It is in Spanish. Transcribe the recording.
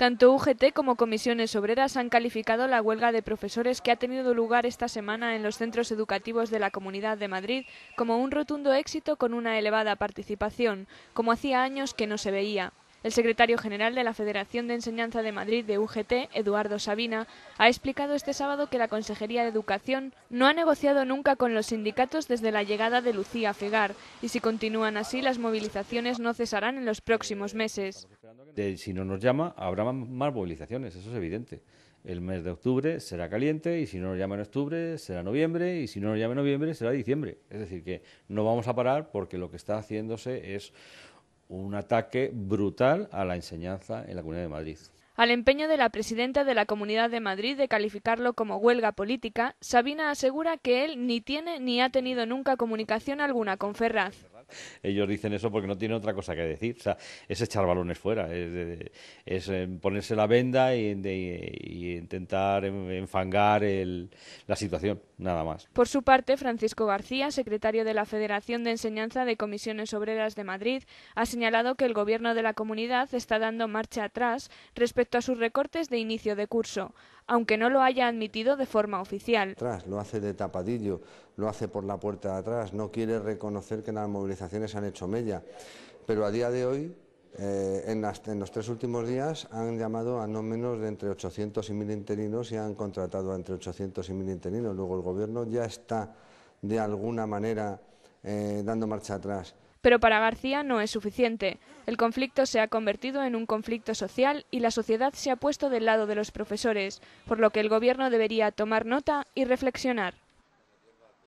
Tanto UGT como comisiones obreras han calificado la huelga de profesores que ha tenido lugar esta semana en los centros educativos de la Comunidad de Madrid como un rotundo éxito con una elevada participación, como hacía años que no se veía. El secretario general de la Federación de Enseñanza de Madrid de UGT, Eduardo Sabina, ha explicado este sábado que la Consejería de Educación no ha negociado nunca con los sindicatos desde la llegada de Lucía Fegar y si continúan así las movilizaciones no cesarán en los próximos meses. Si no nos llama, habrá más movilizaciones, eso es evidente. El mes de octubre será caliente y si no nos llama en octubre será noviembre y si no nos llama en noviembre será diciembre. Es decir, que no vamos a parar porque lo que está haciéndose es un ataque brutal a la enseñanza en la Comunidad de Madrid. Al empeño de la presidenta de la Comunidad de Madrid de calificarlo como huelga política, Sabina asegura que él ni tiene ni ha tenido nunca comunicación alguna con Ferraz. Ellos dicen eso porque no tienen otra cosa que decir. es echar balones fuera, es, eh, ponerse la venda y, intentar enfangar la situación, nada más. Por su parte, Francisco García, secretario de la Federación de Enseñanza de Comisiones Obreras de Madrid, ha señalado que el Gobierno de la comunidad está dando marcha atrás respecto a sus recortes de inicio de curso aunque no lo haya admitido de forma oficial. lo hace de tapadillo, lo hace por la puerta de atrás, no quiere reconocer que las movilizaciones han hecho mella. Pero a día de hoy, eh, en, los tres últimos días han llamado a no menos de entre 800 y 1.000 interinos y han contratado a entre 800 y 1.000 interinos. Luego el Gobierno ya está, de alguna manera, eh, dando marcha atrás. Pero para García no es suficiente. El conflicto se ha convertido en un conflicto social y la sociedad se ha puesto del lado de los profesores, por lo que el Gobierno debería tomar nota y reflexionar.